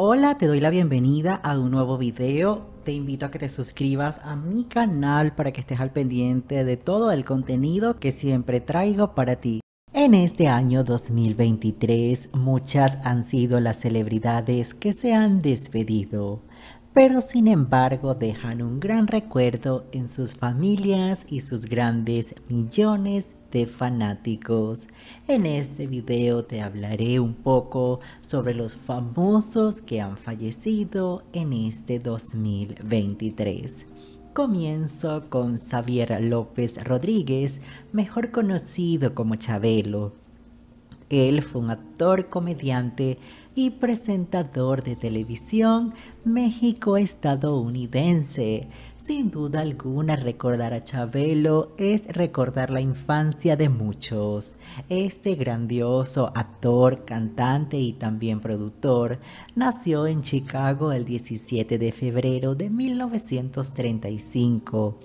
Hola, te doy la bienvenida a un nuevo video. Te invito a que te suscribas a mi canal para que estés al pendiente de todo el contenido que siempre traigo para ti. En este año 2023 muchas han sido las celebridades que se han despedido pero sin embargo dejan un gran recuerdo en sus familias y sus grandes millones de fanáticos. En este video te hablaré un poco sobre los famosos que han fallecido en este 2023. Comienzo con Xavier López Rodríguez, mejor conocido como Chabelo. Él fue un actor, comediante, y presentador de televisión México-estadounidense. Sin duda alguna, recordar a Chabelo es recordar la infancia de muchos. Este grandioso actor, cantante y también productor nació en Chicago el 17 de febrero de 1935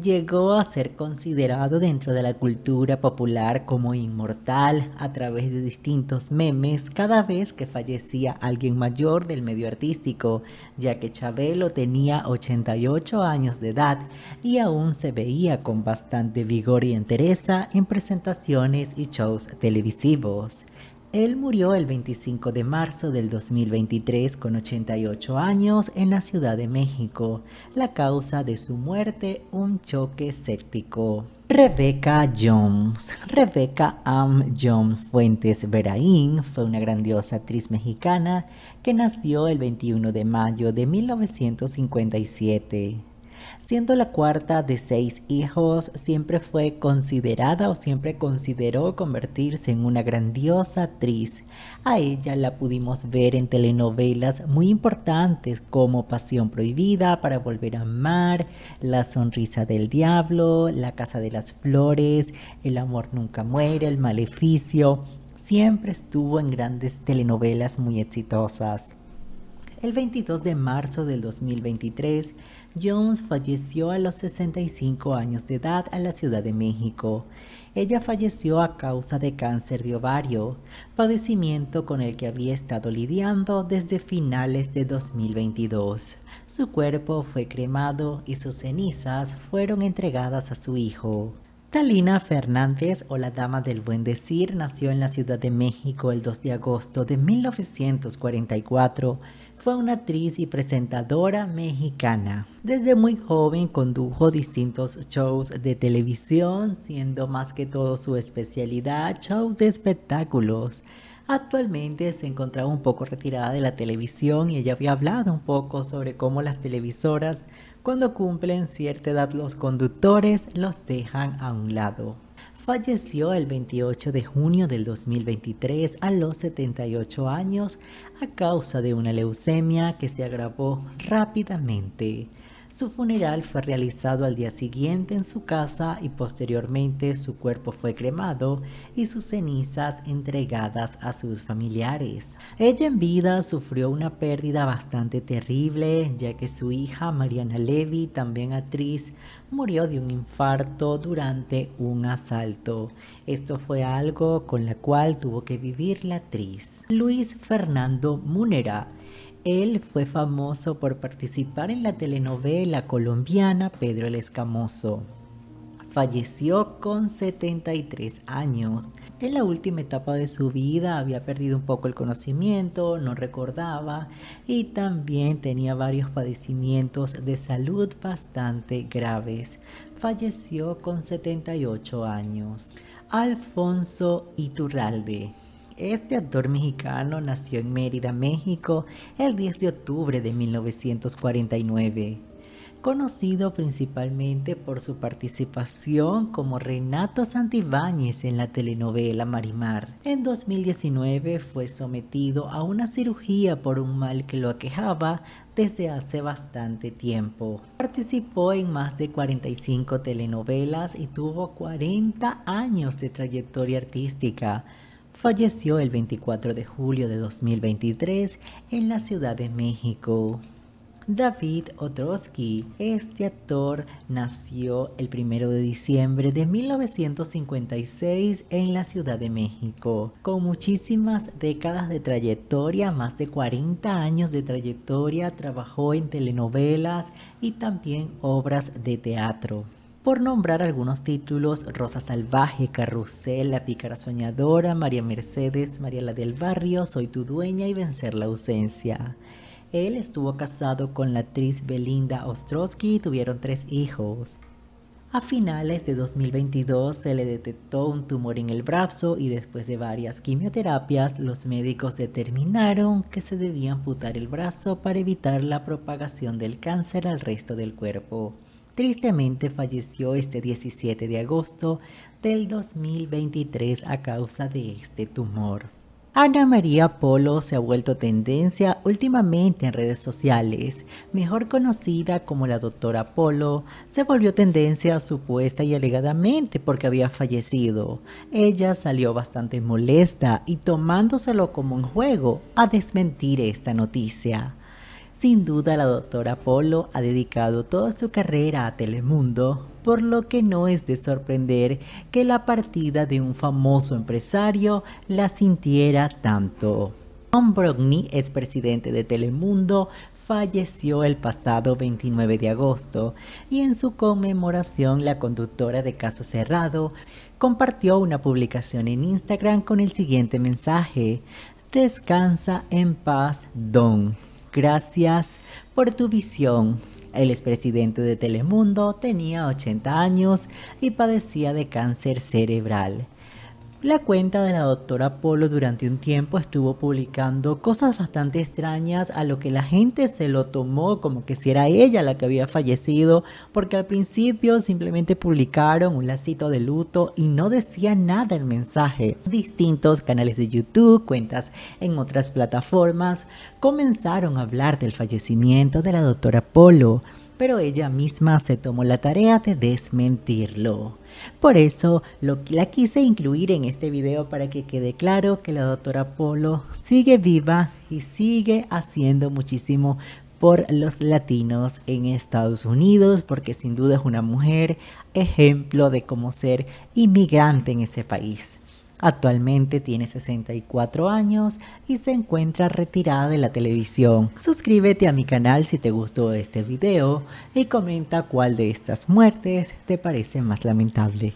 llegó a ser considerado dentro de la cultura popular como inmortal a través de distintos memes cada vez que fallecía alguien mayor del medio artístico, ya que Chabelo tenía 88 años de edad y aún se veía con bastante vigor y entereza en presentaciones y shows televisivos. Él murió el 25 de marzo del 2023 con 88 años en la Ciudad de México. La causa de su muerte, un choque séptico. Rebecca Jones. Rebecca Am Jones Fuentes Veraín fue una grandiosa actriz mexicana que nació el 21 de mayo de 1957. Siendo la cuarta de seis hijos, siempre fue considerada o siempre consideró convertirse en una grandiosa actriz. A ella la pudimos ver en telenovelas muy importantes como Pasión Prohibida, Para Volver a Amar, La Sonrisa del Diablo, La Casa de las Flores, El Amor Nunca Muere, El Maleficio. Siempre estuvo en grandes telenovelas muy exitosas. El 22 de marzo del 2023, Jones falleció a los 65 años de edad en la Ciudad de México. Ella falleció a causa de cáncer de ovario, padecimiento con el que había estado lidiando desde finales de 2022. Su cuerpo fue cremado y sus cenizas fueron entregadas a su hijo. Talina Fernández o la Dama del Buen Decir nació en la Ciudad de México el 2 de agosto de 1944 fue una actriz y presentadora mexicana. Desde muy joven condujo distintos shows de televisión, siendo más que todo su especialidad shows de espectáculos. Actualmente se encontraba un poco retirada de la televisión y ella había hablado un poco sobre cómo las televisoras, cuando cumplen cierta edad los conductores, los dejan a un lado falleció el 28 de junio del 2023 a los 78 años a causa de una leucemia que se agravó rápidamente. Su funeral fue realizado al día siguiente en su casa y posteriormente su cuerpo fue cremado y sus cenizas entregadas a sus familiares. Ella en vida sufrió una pérdida bastante terrible ya que su hija Mariana Levy, también actriz, murió de un infarto durante un asalto. Esto fue algo con la cual tuvo que vivir la actriz. Luis Fernando Munera él fue famoso por participar en la telenovela colombiana Pedro el Escamoso. Falleció con 73 años. En la última etapa de su vida había perdido un poco el conocimiento, no recordaba y también tenía varios padecimientos de salud bastante graves. Falleció con 78 años. Alfonso Iturralde este actor mexicano nació en Mérida, México, el 10 de octubre de 1949 conocido principalmente por su participación como Renato Santibáñez en la telenovela Marimar. En 2019 fue sometido a una cirugía por un mal que lo aquejaba desde hace bastante tiempo. Participó en más de 45 telenovelas y tuvo 40 años de trayectoria artística falleció el 24 de julio de 2023 en la Ciudad de México. David Otrosky, este actor, nació el 1 de diciembre de 1956 en la Ciudad de México. Con muchísimas décadas de trayectoria, más de 40 años de trayectoria, trabajó en telenovelas y también obras de teatro por nombrar algunos títulos, Rosa Salvaje, Carrusel, La Pícara Soñadora, María Mercedes, Mariela del Barrio, Soy tu dueña y Vencer la ausencia. Él estuvo casado con la actriz Belinda Ostrowski y tuvieron tres hijos. A finales de 2022 se le detectó un tumor en el brazo y después de varias quimioterapias los médicos determinaron que se debía amputar el brazo para evitar la propagación del cáncer al resto del cuerpo tristemente falleció este 17 de agosto del 2023 a causa de este tumor. Ana María Polo se ha vuelto tendencia últimamente en redes sociales. Mejor conocida como la doctora Polo, se volvió tendencia supuesta y alegadamente porque había fallecido. Ella salió bastante molesta y tomándoselo como un juego a desmentir esta noticia. Sin duda la doctora Polo ha dedicado toda su carrera a Telemundo, por lo que no es de sorprender que la partida de un famoso empresario la sintiera tanto. Tom Brogni, expresidente presidente de Telemundo, falleció el pasado 29 de agosto y en su conmemoración la conductora de Caso Cerrado compartió una publicación en Instagram con el siguiente mensaje. Descansa en paz, Don. Gracias por tu visión. El expresidente de Telemundo tenía 80 años y padecía de cáncer cerebral. La cuenta de la doctora Polo durante un tiempo estuvo publicando cosas bastante extrañas a lo que la gente se lo tomó como que si era ella la que había fallecido, porque al principio simplemente publicaron un lacito de luto y no decía nada el mensaje. Distintos canales de YouTube, cuentas en otras plataformas, comenzaron a hablar del fallecimiento de la doctora Polo pero ella misma se tomó la tarea de desmentirlo. Por eso lo, la quise incluir en este video para que quede claro que la doctora Polo sigue viva y sigue haciendo muchísimo por los latinos en Estados Unidos, porque sin duda es una mujer ejemplo de cómo ser inmigrante en ese país. Actualmente tiene 64 años y se encuentra retirada de la televisión. Suscríbete a mi canal si te gustó este video y comenta cuál de estas muertes te parece más lamentable.